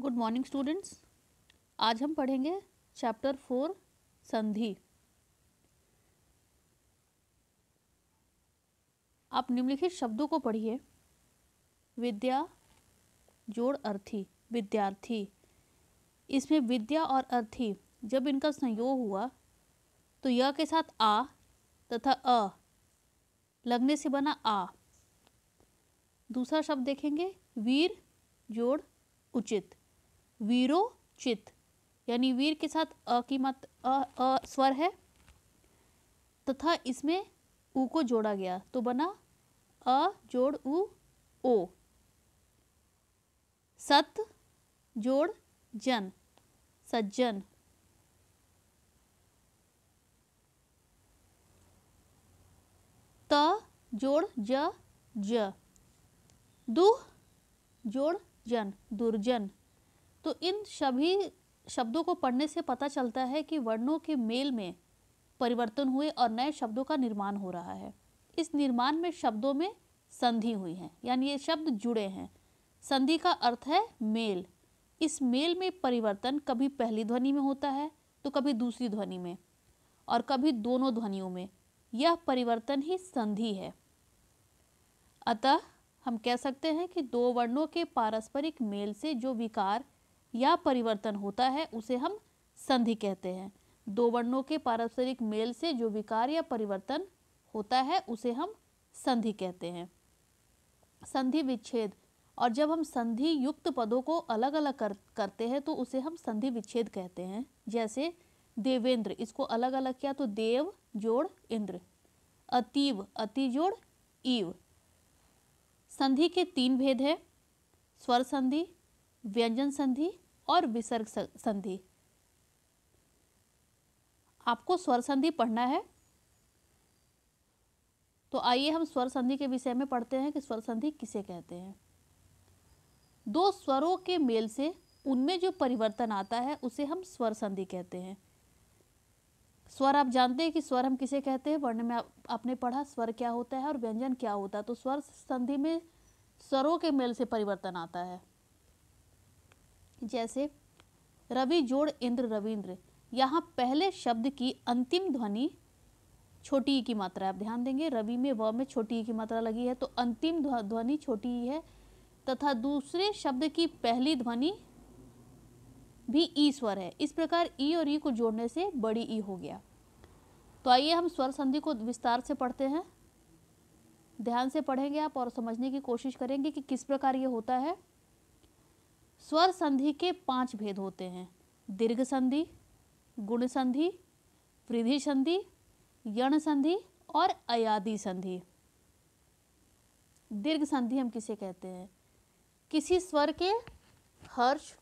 good morning students आज हम पढ़ेंगे चैप्टर फोर संधि आप निम्नलिखित शब्दों को पढ़िए विद्या जोड़ अर्थी विद्यार्थी इसमें विद्या और अर्थी जब इनका संयोग हुआ तो य के साथ आ तथा अ लगने से बना आ दूसरा शब्द देखेंगे वीर जोड़ उचित वीरोचित यानी वीर के साथ अ की मत अ, अ स्वर है तथा इसमें ऊ को जोड़ा गया तो बना अ जोड़ ऊ ओ सत जोड़ जन सज्जन त जोड़ ज ज दुह जोड़ जन दुर्जन तो इन सभी शब्दों को पढ़ने से पता चलता है कि वर्णों के मेल में परिवर्तन हुए और नए शब्दों का निर्माण हो रहा है इस निर्माण में शब्दों में संधि हुई है यानी ये शब्द जुड़े हैं संधि का अर्थ है मेल इस मेल में परिवर्तन कभी पहली ध्वनि में होता है तो कभी दूसरी ध्वनि में और कभी दोनों ध्वनियों में यह परिवर्तन ही संधि है अतः हम कह सकते हैं कि दो वर्णों के पारस्परिक मेल से जो विकार या परिवर्तन होता है उसे हम संधि कहते हैं दो वर्णों के पारस्परिक मेल से जो विकार या परिवर्तन होता है उसे हम संधि कहते हैं संधि विच्छेद और जब हम संधि युक्त पदों को अलग अलग कर, करते हैं तो उसे हम संधि विच्छेद कहते हैं जैसे देवेंद्र इसको अलग अलग किया तो देव जोड़ इंद्र अतीव अति जोड़ ईव संधि के तीन भेद हैं स्वर संधि व्यंजन संधि और विसर्ग संधि आपको स्वर संधि पढ़ना है तो आइए हम स्वर संधि के विषय में पढ़ते हैं कि स्वर संधि किसे कहते हैं दो स्वरों के मेल से उनमें जो परिवर्तन आता है उसे हम स्वर संधि कहते हैं स्वर आप जानते हैं कि स्वर हम किसे कहते हैं वर्ण में आप, आपने पढ़ा स्वर क्या होता है और व्यंजन क्या होता है तो स्वर संधि में स्वरों के मेल से परिवर्तन आता है जैसे रवि जोड़ इंद्र रविंद्र यहाँ पहले शब्द की अंतिम ध्वनि छोटी ई की मात्रा आप ध्यान देंगे रवि में व में छोटी ई की मात्रा लगी है तो अंतिम ध्वनि छोटी ई है तथा दूसरे शब्द की पहली ध्वनि भी ई स्वर है इस प्रकार ई और ई को जोड़ने से बड़ी ई हो गया तो आइए हम स्वर संधि को विस्तार से पढ़ते हैं ध्यान से पढ़ेंगे आप और समझने की कोशिश करेंगे कि किस प्रकार ये होता है स्वर संधि के पांच भेद होते हैं दीर्घ संधि गुण संधि वृद्धि संधि यण संधि और अयादि संधि दीर्घ संधि हम किसे कहते हैं किसी स्वर के हर्ष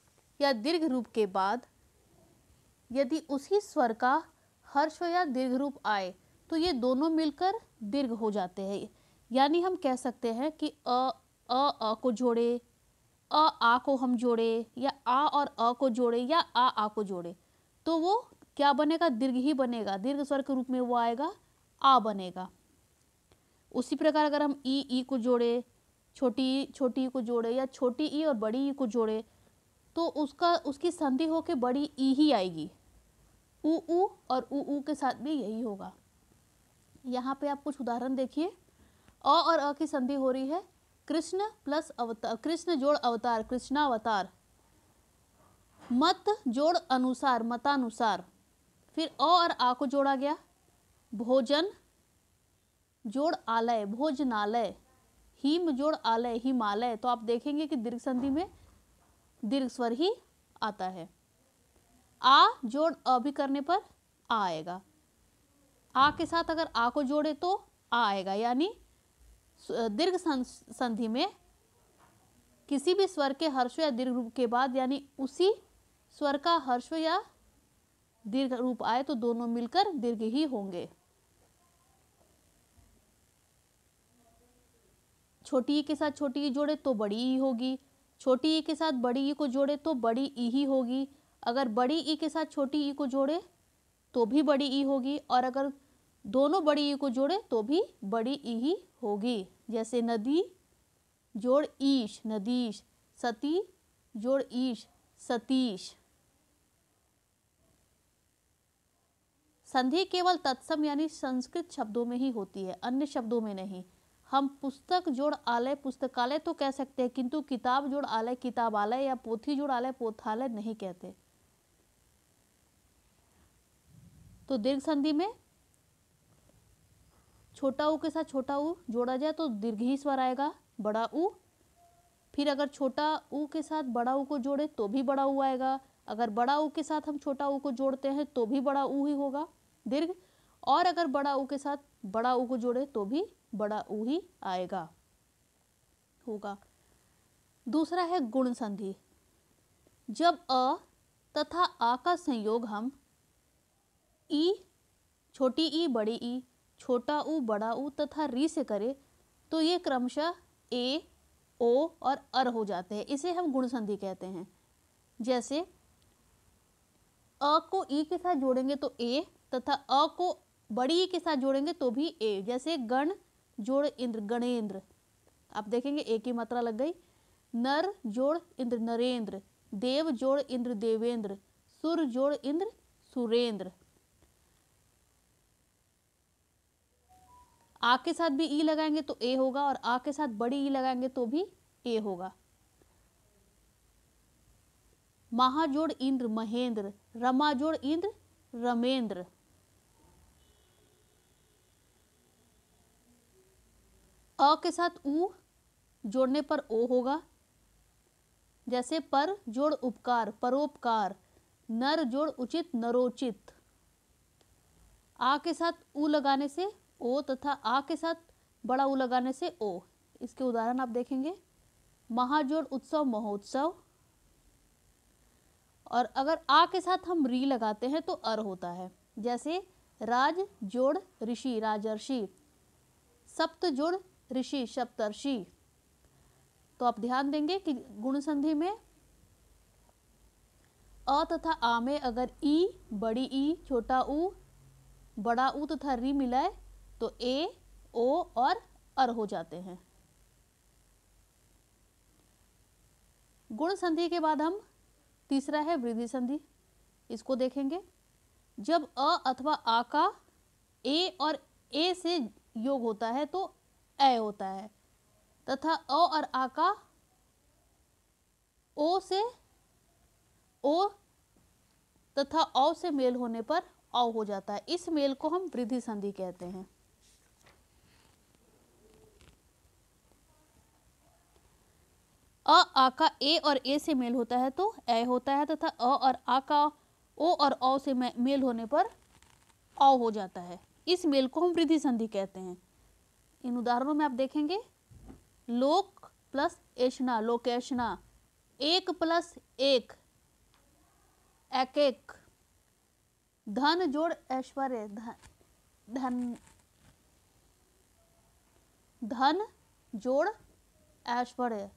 या दीर्घ रूप के बाद यदि उसी स्वर का हर्ष या दीर्घ रूप आए तो ये दोनों मिलकर दीर्घ हो जाते हैं यानी हम कह सकते हैं कि अ अ अ को जोड़े अ आ को हम जोड़े या आ और अ को जोड़े या आ आ को जोड़े तो वो क्या बनेगा दीर्घ ही बनेगा दीर्घ स्वर के रूप में वो आएगा आ बनेगा उसी प्रकार अगर हम ई ई को जोड़े छोटी छोटी ई को जोड़े या छोटी ई और बड़ी ई को जोड़े तो उसका उसकी संधि होके बड़ी ई ही आएगी ऊ ऊ और ऊ ऊ के साथ भी यही होगा यहाँ पे आप कुछ उदाहरण देखिए अ और अ की संधि हो रही है कृष्ण प्लस अवतार कृष्ण जोड़ अवतार कृष्णावतार मत जोड़ अनुसार मतानुसार फिर अ और आ को जोड़ा गया भोजन जोड़ आलय भोजनालय हिम जोड़ आलय हिमालय तो आप देखेंगे कि दीर्घ संधि में दीर्घ स्वर ही आता है आ जोड़ अ भी करने पर आ आएगा आ के साथ अगर आ को जोड़े तो आ आएगा यानी दीर्घ संधि में किसी भी स्वर के हर्ष या दीर्घ रूप के बाद यानी उसी स्वर का हर्ष या दीर्घ रूप आए तो दोनों मिलकर दीर्घ ही होंगे छोटी ई के साथ छोटी ई जोड़े तो बड़ी ई होगी छोटी ई के साथ बड़ी ई को जोड़े तो बड़ी ई ही होगी अगर बड़ी ई के साथ छोटी ई को जोड़े तो भी बड़ी ई होगी और अगर दोनों बड़ी ई को जोड़े तो भी बड़ी ई ही होगी जैसे नदी जोड़ ईश नदीश सती जोड़ ईश सतीश संधि केवल तत्सम यानी संस्कृत शब्दों में ही होती है अन्य शब्दों में नहीं हम पुस्तक जोड़ आलय पुस्तकालय तो कह सकते हैं किंतु किताब जोड़ आलय किताबालय या पोथी जोड़ आलय पोथालय नहीं कहते तो दीर्घ संधि में छोटा ऊ के साथ छोटा ऊ जोड़ा जाए तो दीर्घ ही स्वर आएगा बड़ा ऊ फिर अगर छोटा ऊ के साथ बड़ा ऊ को जोड़े तो भी बड़ा ऊ आएगा अगर बड़ा ऊ के साथ हम छोटा ऊ को जोड़ते हैं तो भी बड़ा ऊ ही होगा दीर्घ और अगर बड़ा ऊ के साथ बड़ा ऊ को जोड़े तो भी बड़ा ऊ ही आएगा होगा दूसरा है गुण संधि जब अ तथा आ का संयोग हम ई छोटी ई बड़ी ई छोटा ऊ बड़ा ऊ तथा री से करें तो ये क्रमशः ए ओ और अर हो जाते हैं इसे हम गुणसंधि कहते हैं जैसे अ को ई के साथ जोड़ेंगे तो ए तथा अ को बड़ी ई के साथ जोड़ेंगे तो भी ए जैसे गण जोड़ इंद्र गणेंद्र आप देखेंगे ए की मात्रा लग गई नर जोड़ इंद्र नरेंद्र देव जोड़ इंद्र देवेंद्र सुर जोड़ इंद्र सुरेंद्र आ के साथ भी ई लगाएंगे तो ए होगा और आ के साथ बड़ी ई लगाएंगे तो भी ए होगा महाजोड़ इंद्र महेंद्र रमाजोड़ इंद्र रमेंद्र अ के साथ ऊ जोड़ने पर ओ होगा जैसे पर जोड़ उपकार परोपकार नर जोड़ उचित नरोचित आ के साथ ऊ लगाने से ओ तथा आ के साथ बड़ा ऊ लगाने से ओ इसके उदाहरण आप देखेंगे महाजोड़ उत्सव महोत्सव और अगर आ के साथ हम री लगाते हैं तो अर होता है जैसे राज जोड़ ऋषि राजर्षि सप्त जोड़ ऋषि सप्तर्षि तो आप ध्यान देंगे कि गुण संधि में अ तथा आ में अगर ई बड़ी ई छोटा ऊ बड़ा ऊ तथा री मिलाए तो ए ओ और अर हो जाते हैं गुण संधि के बाद हम तीसरा है वृद्धि संधि इसको देखेंगे जब अ अथवा आ का ए और ए से योग होता है तो ए होता है तथा अ और आ का ओ से ओ तथा औ से मेल होने पर औ हो जाता है इस मेल को हम वृद्धि संधि कहते हैं अ आ का ए और ए से मेल होता है तो ए होता है तथा अ और आ का ओ और औ से मेल होने पर औ हो जाता है इस मेल को हम वृद्धि संधि कहते हैं इन उदाहरणों में आप देखेंगे लोक प्लस एशना लोकेशना एक प्लस एक एक एक धन जोड़ ऐश्वर्य धन धन धन जोड़ ऐश्वर्य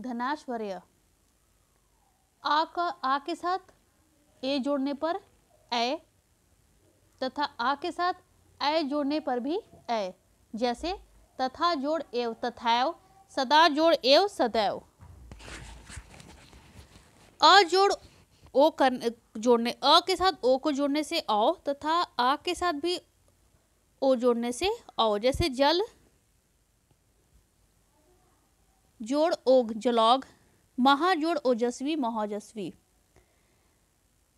धनाश्वर्य आ का आ के साथ ए जोड़ने पर ए तथा आ के साथ ए जोड़ने पर भी ए जैसे तथा जोड़ एव तथाव सदा जोड़ एव सदैव अ जोड़ ओ कर जोड़ने अ के साथ ओ को जोड़ने से औ तथा आ के साथ भी ओ जोड़ने से औ जैसे जल जोड़ ओग जलौग महाजोड़ ओजस्वी महोजस्वी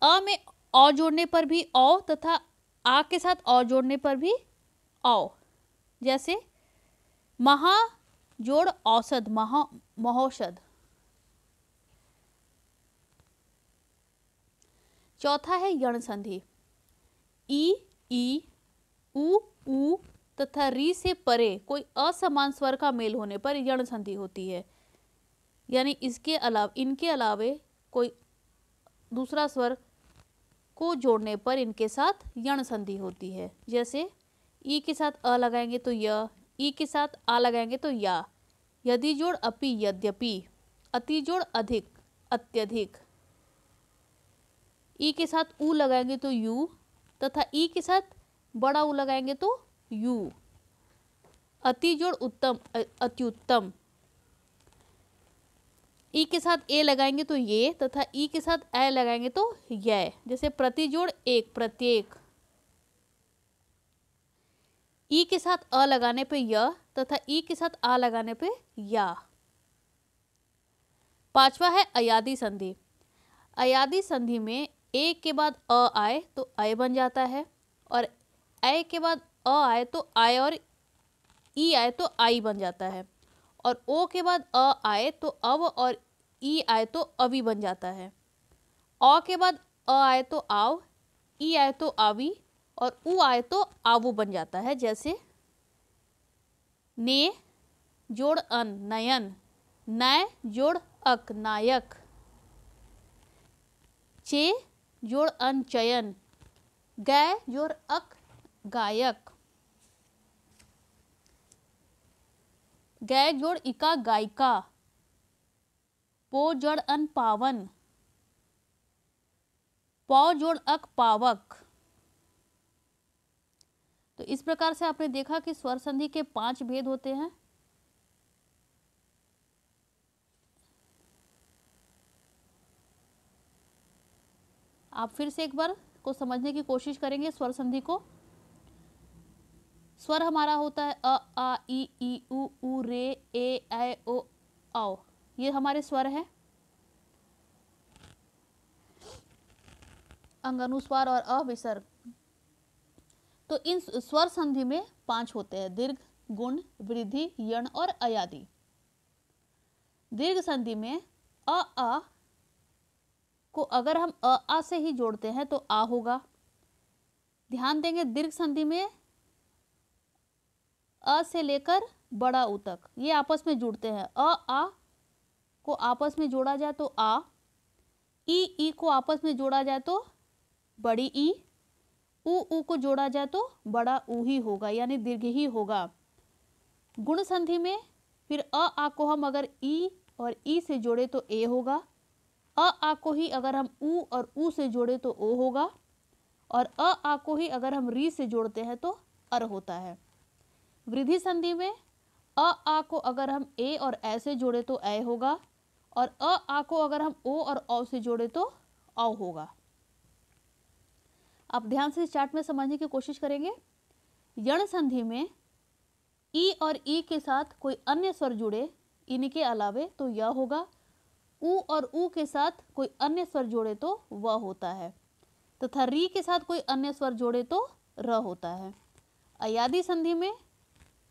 अ में अ जोड़ने पर भी औ तथा आ के साथ औ जोड़ने पर भी औ जैसे महा जोड़ औसत महा महोषध चौथा है यण संधि ई ई उ ऊ तथा री से परे कोई असमान स्वर का मेल होने पर यण संधि होती है यानी इसके अलावा इनके अलावे कोई दूसरा स्वर को जोड़ने पर इनके साथ यण संधि होती है जैसे ई के साथ अ लगाएंगे तो य ई के साथ आ लगाएंगे तो या यदि जोड़ अपि यद्यपि अति जोड़ अधिक अत्यधिक ई के साथ ऊ लगाएंगे तो यू तथा ई के साथ बड़ा ऊ लगाएंगे तो यू अति जोड़ उत्तम अत्युत्तम ई के साथ ए लगाएंगे तो ये तथा ई के साथ ए लगाएंगे तो यह जैसे प्रति जोड़ एक प्रत्येक ई के साथ अ लगाने पे य तथा ई के साथ आ लगाने पे या पांचवा है अयादी संधि अयादी संधि में ए के बाद अ आए तो अय बन जाता है और ए के बाद अ आए तो आय और ई आए तो आई बन जाता है और ओ के बाद अ आए तो अव और ई आए तो अवी बन जाता है अ के बाद अ आए तो आव ई आए तो आवी और उ आए तो आवू बन जाता है जैसे ने जोड़ अन नयन नय जोड़ अक नायक चे जोड़ अन चयन गय जोड़ अक गायक गय जोड़ इका गायिका पो जोड़ अन पावन पौ जोड़ अक पावक तो इस प्रकार से आपने देखा कि स्वर संधि के पांच भेद होते हैं आप फिर से एक बार को समझने की कोशिश करेंगे स्वर संधि को स्वर हमारा होता है अ आ ई ई उ उ रे ए ऐ ओ आओ ये हमारे स्वर हैं अंगानुस्वार और अविसर्ग तो इन स्वर संधि में पांच होते हैं दीर्घ गुण वृद्धि यण और अयादि दीर्घ संधि में अ आ को अगर हम अ आ से ही जोड़ते हैं तो आ होगा ध्यान देंगे दीर्घ संधि में अ से लेकर बड़ा उ तक ये आपस में जुड़ते हैं अ आ को आपस में जोड़ा जाए तो आ ई ई को आपस में जोड़ा जाए तो बड़ी ई उ ऊ को जोड़ा जाए तो बड़ा ऊ ही होगा यानी दीर्घ ही होगा गुण संधि में फिर अ आ को हम अगर ई और ई से जोड़े तो ए होगा अ आ को ही अगर हम ऊ और ऊ से जोड़े तो ओ होगा और अ आ को ही अगर हम री से जोड़ते हैं तो अर होता है वृद्धि संधि में अ आ को अगर हम ए और ए से जोड़े तो ए होगा और अ आ को अगर हम ओ और औ से जोड़े तो औ होगा आप ध्यान से चार्ट में समझने की कोशिश करेंगे यण संधि में ई और ई के साथ कोई अन्य स्वर जुड़े इनके अलावे तो य होगा ऊ और उ के साथ कोई अन्य स्वर जोड़े तो व होता है तथा री के साथ कोई अन्य स्वर जोड़े तो र होता है अयादि संधि में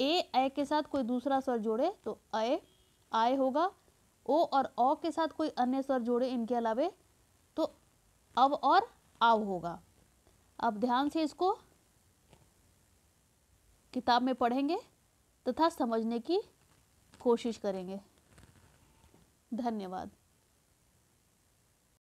ए ए के साथ कोई दूसरा स्वर जोड़े तो अय आय होगा ओ और औ के साथ कोई अन्य स्वर जोड़े इनके अलावे तो अब और आव होगा अब ध्यान से इसको किताब में पढ़ेंगे तथा समझने की कोशिश करेंगे धन्यवाद